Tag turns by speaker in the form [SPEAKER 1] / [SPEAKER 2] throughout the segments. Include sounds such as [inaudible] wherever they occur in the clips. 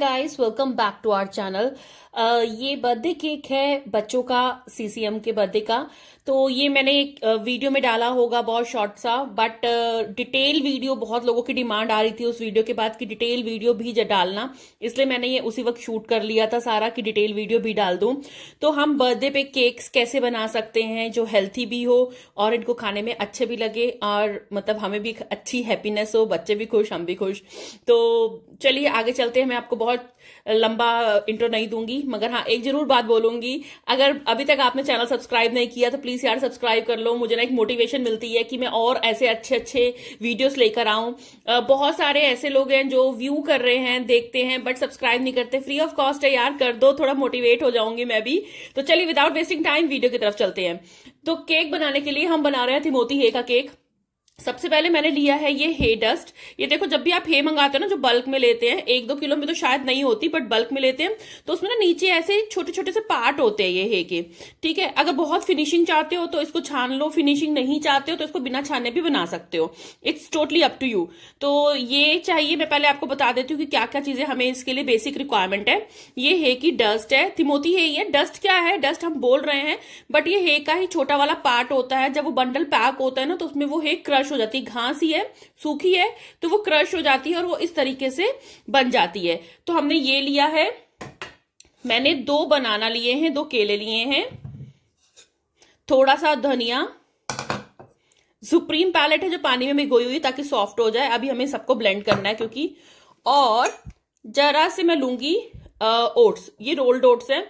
[SPEAKER 1] guys welcome back to our channel ये birthday cake है बच्चों का सीसीएम के बर्थडे का तो ये मैंने एक वीडियो में डाला होगा बहुत शॉर्ट सा बट डिटेल वीडियो बहुत लोगों की डिमांड आ रही थी उस वीडियो के बाद कि डिटेल वीडियो भी डालना इसलिए मैंने ये उसी वक्त शूट कर लिया था सारा कि डिटेल वीडियो भी डाल दूं तो हम बर्थडे पे केक्स कैसे बना सकते हैं जो हेल्थी भी हो और इनको खाने में अच्छे भी लगे और मतलब हमें भी अच्छी हैप्पीनेस हो बच्चे भी खुश हम भी खुश तो चलिए आगे चलते हैं मैं आपको बहुत लंबा इंट्रो नहीं दूंगी मगर हाँ एक जरूर बात बोलूंगी अगर अभी तक आपने चैनल सब्सक्राइब नहीं किया तो प्लीज यार सब्सक्राइब कर लो मुझे ना एक मोटिवेशन मिलती है कि मैं और ऐसे अच्छे अच्छे वीडियोस लेकर आऊं बहुत सारे ऐसे लोग हैं जो व्यू कर रहे हैं देखते हैं बट सब्सक्राइब नहीं करते फ्री ऑफ कॉस्ट है यार कर दो थोड़ा मोटिवेट हो जाऊंगी मैं भी तो चलिए विदाउट वेस्टिंग टाइम वीडियो की तरफ चलते हैं तो केक बनाने के लिए हम बना रहे हैं मोती हे का केक सबसे पहले मैंने लिया है ये हे डस्ट ये देखो जब भी आप हे मंगाते हो ना जो बल्क में लेते हैं एक दो किलो में तो शायद नहीं होती बट बल्क में लेते हैं तो उसमें ना नीचे ऐसे छोटे छोटे से पार्ट होते हैं ये हे के ठीक है अगर बहुत फिनिशिंग चाहते हो तो इसको छान लो फिनिशिंग नहीं चाहते हो तो इसको बिना छाने भी बना सकते हो it's totally up to you तो ये चाहिए मैं पहले आपको बता देती हूँ कि क्या क्या चीजें हमें इसके लिए बेसिक रिक्वायरमेंट है ये हे की डस्ट है तिमोती हे है डस्ट क्या है डस्ट हम बोल रहे हैं बट ये हे का ही छोटा वाला पार्ट होता है जब वो बंडल पैक होता है ना तो उसमें वो हे क्रश क्रश हो जाती है घास ही है सूखी है तो वो क्रश हो जाती है और वो इस तरीके से बन जाती है तो हमने ये लिया है मैंने दो बनाना लिए हैं दो केले लिए हैं थोड़ा सा धनिया सुप्रीम पैलेट है जो पानी में भिगोई हुई ताकि सॉफ्ट हो जाए अभी हमें सबको ब्लेंड करना है क्योंकि और जरा से मैं लूंगी ओट्स ये रोल्ड ओट्स है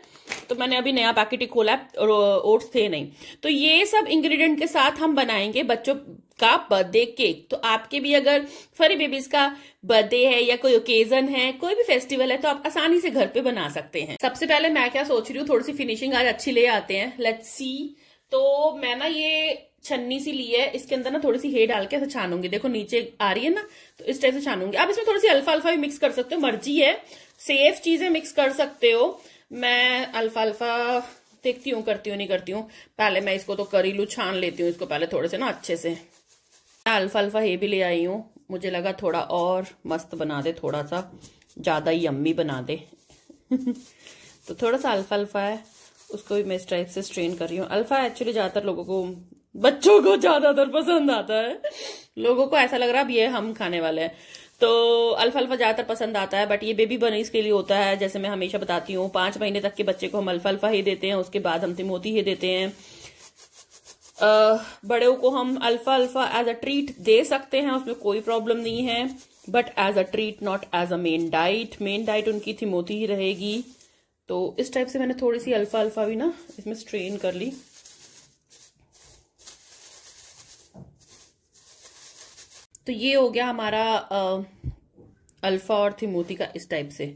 [SPEAKER 1] तो मैंने अभी नया पैकेट ही खोला है ओट्स थे नहीं तो ये सब इंग्रेडिएंट के साथ हम बनाएंगे बच्चों का बर्थडे केक तो आपके भी अगर फरी बेबीज का बर्थडे है या कोई ओकेजन है कोई भी फेस्टिवल है तो आप आसानी से घर पे बना सकते हैं सबसे पहले मैं क्या सोच रही हूँ थोड़ी सी फिनिशिंग आज अच्छी ले आते हैं लेट्स सी तो मैं ना ये छन्नी सी ली है इसके अंदर ना थोड़ी सी हे डाल के ऐसे छानूंगी देखो नीचे आ रही है ना तो इस टाइप से छानूंगी आप इसमें थोड़ी सी अल्फा अल्फा भी मिक्स कर सकते हो मर्जी है सेफ चीजें मिक्स कर सकते हो मैं अल्फा अल्फा देखती हूँ करती हूँ नहीं करती हूँ पहले मैं इसको तो करी लू छान लेती हूँ इसको पहले थोड़े से ना अच्छे से ना अल्फा अल्फा हे भी ले आई हूँ मुझे लगा थोड़ा और मस्त बना दे थोड़ा सा ज़्यादा ही अम्मी बना दे [laughs] तो थोड़ा सा अल्फा अल्फा है उसको भी मैं इस टाइप से स्ट्रेन कर रही हूँ अल्फा एक्चुअली ज़्यादातर लोगों को बच्चों को ज़्यादातर पसंद आता है लोगों को ऐसा लग रहा है अब ये हम खाने वाले हैं तो अल्फा अल्फा ज़्यादातर पसंद आता है बट ये बेबी बनीस के लिए होता है जैसे मैं हमेशा बताती हूँ पाँच महीने तक के बच्चे को हम अल्फा अल्फा ही देते हैं उसके बाद हम तिमोती ही देते हैं बड़ों को हम अल्फा अल्फा एज अ ट्रीट दे सकते हैं उसमें कोई प्रॉब्लम नहीं है but as a treat not as a main diet main diet उनकी थिमोती ही रहेगी तो इस टाइप से मैंने थोड़ी सी अल्फा अल्फा भी ना इसमें स्ट्रेन कर ली तो ये हो गया हमारा आ, अल्फा और थिमोती का इस टाइप से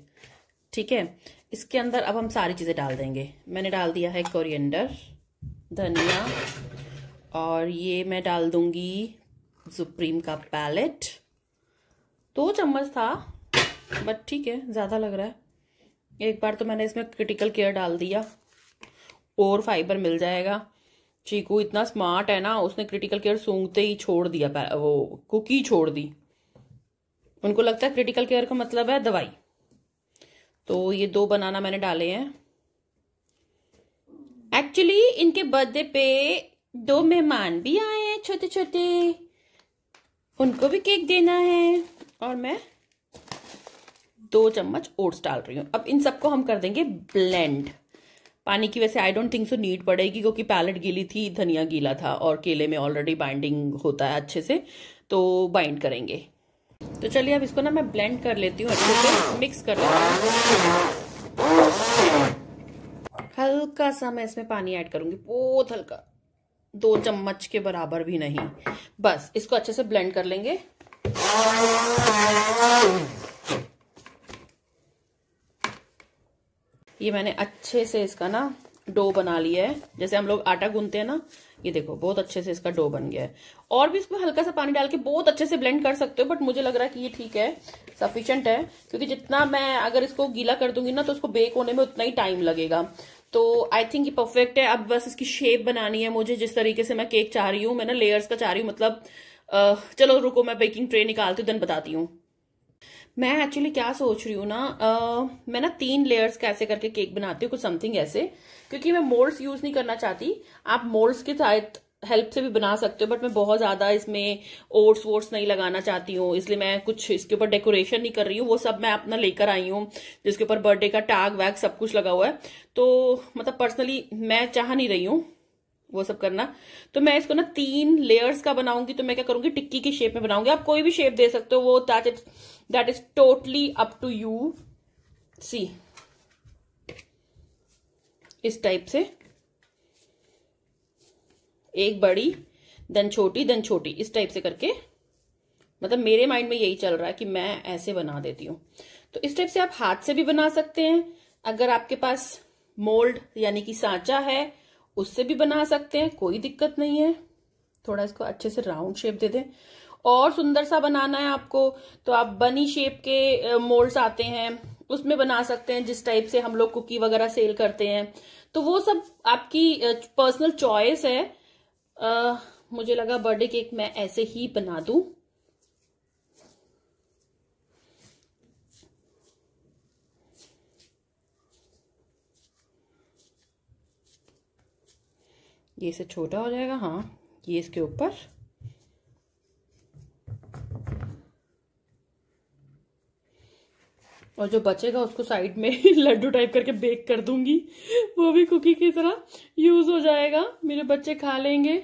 [SPEAKER 1] ठीक है इसके अंदर अब हम सारी चीज़ें डाल देंगे मैंने डाल दिया है कोरिएंडर धनिया और ये मैं डाल दूंगी सुप्रीम का पैलेट दो चम्मच था बट ठीक है ज़्यादा लग रहा है एक बार तो मैंने इसमें क्रिटिकल केयर डाल दिया और फाइबर मिल जाएगा चीकू इतना स्मार्ट है ना उसने क्रिटिकल केयर सूंघते ही छोड़ दिया वो कुकी छोड़ दी उनको लगता है क्रिटिकल केयर का मतलब है दवाई तो ये दो बनाना मैंने डाले हैं एक्चुअली इनके बर्थडे पे दो मेहमान भी आए हैं छोटे छोटे उनको भी केक देना है और मैं दो चम्मच ओट्स डाल रही हूँ अब इन सबको हम कर देंगे ब्लेंड पानी की वजह से I don't think so need पड़ेगी क्योंकि पैलेट गीली थी धनिया गीला था और केले में ऑलरेडी बाइंडिंग होता है अच्छे से तो बाइंड करेंगे तो चलिए अब इसको ना मैं ब्लेंड कर लेती हूँ अच्छे से मिक्स कर लेती हूँ हल्का सा मैं इसमें पानी ऐड करूंगी बहुत हल्का दो चम्मच के बराबर भी नहीं बस इसको अच्छे से ब्लेंड कर लेंगे ये मैंने अच्छे से इसका ना डो बना लिया है जैसे हम लोग आटा गूंथते हैं ना ये देखो बहुत अच्छे से इसका डो बन गया है और भी इसमें हल्का सा पानी डाल के बहुत अच्छे से ब्लेंड कर सकते हो बट मुझे लग रहा है कि ये ठीक है सफिशियंट है क्योंकि जितना मैं अगर इसको गीला कर दूंगी ना तो उसको बेक होने में उतना ही टाइम लगेगा तो आई थिंक ये परफेक्ट है अब बस इसकी शेप बनानी है मुझे जिस तरीके से मैं केक चाह रही हूँ मैं ना लेयर्स का चाह रही हूँ मतलब आ, चलो रुको मैं बेकिंग ट्रे निकालती हूँ देन बताती हूँ मैं एक्चुअली क्या सोच रही हूँ ना आ, मैं ना तीन लेयर्स कैसे करके केक बनाती हूँ कुछ समथिंग ऐसे क्योंकि मैं मोल्ड्स यूज नहीं करना चाहती आप मोल्ड्स के साथ हेल्प से भी बना सकते हो बट मैं बहुत ज़्यादा इसमें ओट्स वोट्स नहीं लगाना चाहती हूँ इसलिए मैं कुछ इसके ऊपर डेकोरेशन नहीं कर रही हूँ वो सब मैं अपना लेकर आई हूँ जिसके ऊपर बर्थडे का टैग वैग सब कुछ लगा हुआ है तो मतलब पर्सनली मैं चाह नहीं रही हूँ वो सब करना तो मैं इसको ना तीन लेयर्स का बनाऊंगी तो मैं क्या करूंगी टिक्की की शेप में बनाऊंगी आप कोई भी शेप दे सकते हो वो that is that is totally up to you see इस टाइप से एक बड़ी देन छोटी देन छोटी इस टाइप से करके मतलब मेरे माइंड में यही चल रहा है कि मैं ऐसे बना देती हूँ तो इस टाइप से आप हाथ से भी बना सकते हैं अगर आपके पास मोल्ड यानी कि सांचा है उससे भी बना सकते हैं कोई दिक्कत नहीं है थोड़ा इसको अच्छे से राउंड शेप दे दें और सुंदर सा बनाना है आपको तो आप बनी शेप के मोल्ड्स आते हैं उसमें बना सकते हैं जिस टाइप से हम लोग कुकी वगैरह सेल करते हैं तो वो सब आपकी पर्सनल चॉइस है आ, मुझे लगा बर्थडे केक मैं ऐसे ही बना दूं ये से छोटा हो जाएगा हाँ ये इसके ऊपर और जो बचेगा उसको साइड में लड्डू टाइप करके बेक कर दूंगी वो भी कुकी की तरह यूज हो जाएगा मेरे बच्चे खा लेंगे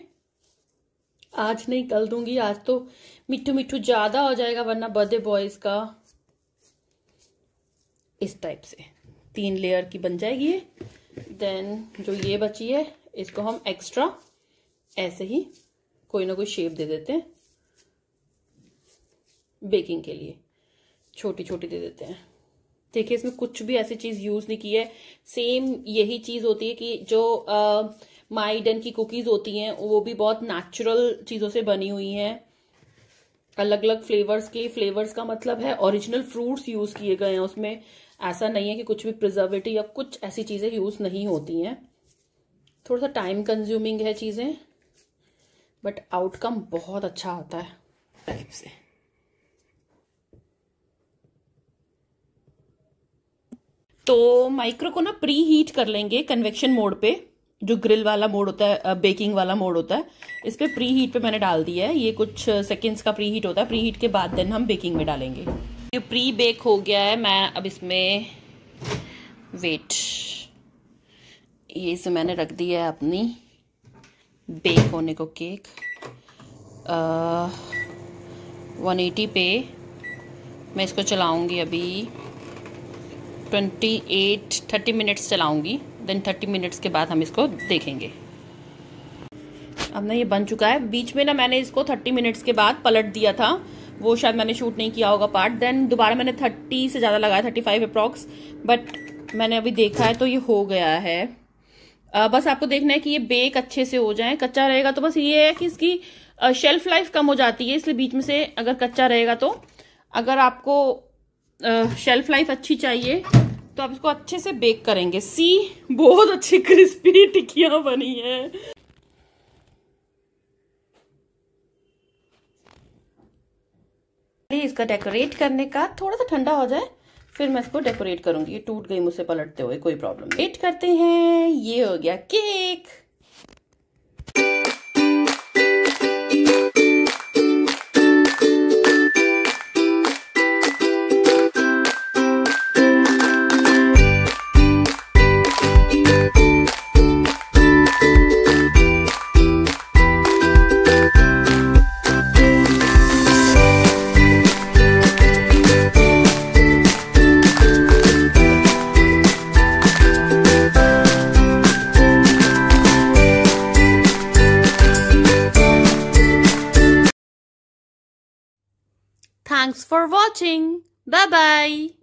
[SPEAKER 1] आज नहीं कल दूंगी आज तो मिठू मिठू ज्यादा हो जाएगा वरना बर्थडे बॉयज का इस टाइप से तीन लेयर की बन जाएगी ये देन जो ये बची है इसको हम एक्स्ट्रा ऐसे ही कोई ना कोई शेप दे देते हैं बेकिंग के लिए छोटी छोटी दे देते हैं देखिए इसमें कुछ भी ऐसी चीज यूज नहीं की है सेम यही चीज होती है कि जो माईडन की कुकीज होती हैं वो भी बहुत नेचुरल चीजों से बनी हुई हैं अलग अलग फ्लेवर्स के फ्लेवर्स का मतलब है ओरिजिनल फ्रूट्स यूज किए गए हैं उसमें ऐसा नहीं है कि कुछ भी प्रिजर्वेटिव या कुछ ऐसी चीजें यूज नहीं होती हैं थोड़ा सा टाइम कंज्यूमिंग है चीजें बट आउटकम बहुत अच्छा आता है से तो माइक्रो को ना प्री हीट कर लेंगे कन्वेक्शन मोड पे जो ग्रिल वाला मोड होता है बेकिंग वाला मोड होता है इस पर प्री हीट पे मैंने डाल दिया है ये कुछ सेकेंड्स का प्री हीट होता है प्री हीट के बाद देन हम बेकिंग में डालेंगे ये प्री बेक हो गया है मैं अब इसमें वेट ये इसे मैंने रख दिया है अपनी बेक होने को केक वन एटी पे मैं इसको चलाऊंगी अभी ट्वेंटी एट थर्टी मिनट्स चलाऊँगी देन थर्टी मिनट्स के बाद हम इसको देखेंगे अब ना ये बन चुका है बीच में ना मैंने इसको थर्टी मिनट्स के बाद पलट दिया था वो शायद मैंने शूट नहीं किया होगा पार्ट देन दोबारा मैंने थर्टी से ज़्यादा लगाया थर्टी फाइव अप्रॉक्स बट मैंने अभी देखा है तो ये हो गया है आ, बस आपको देखना है कि ये बेक अच्छे से हो जाए कच्चा रहेगा तो बस ये है कि इसकी शेल्फ लाइफ कम हो जाती है इसलिए बीच में से अगर कच्चा रहेगा तो अगर आपको शेल्फ लाइफ अच्छी चाहिए तो आप इसको अच्छे से बेक करेंगे सी बहुत अच्छी क्रिस्पी टिकिया बनी है इसका डेकोरेट करने का थोड़ा सा ठंडा हो जाए फिर मैं इसको डेकोरेट करूंगी ये टूट गई मुझसे पलटते हुए कोई प्रॉब्लम वेट करते हैं ये हो गया cake for watching. Bye bye.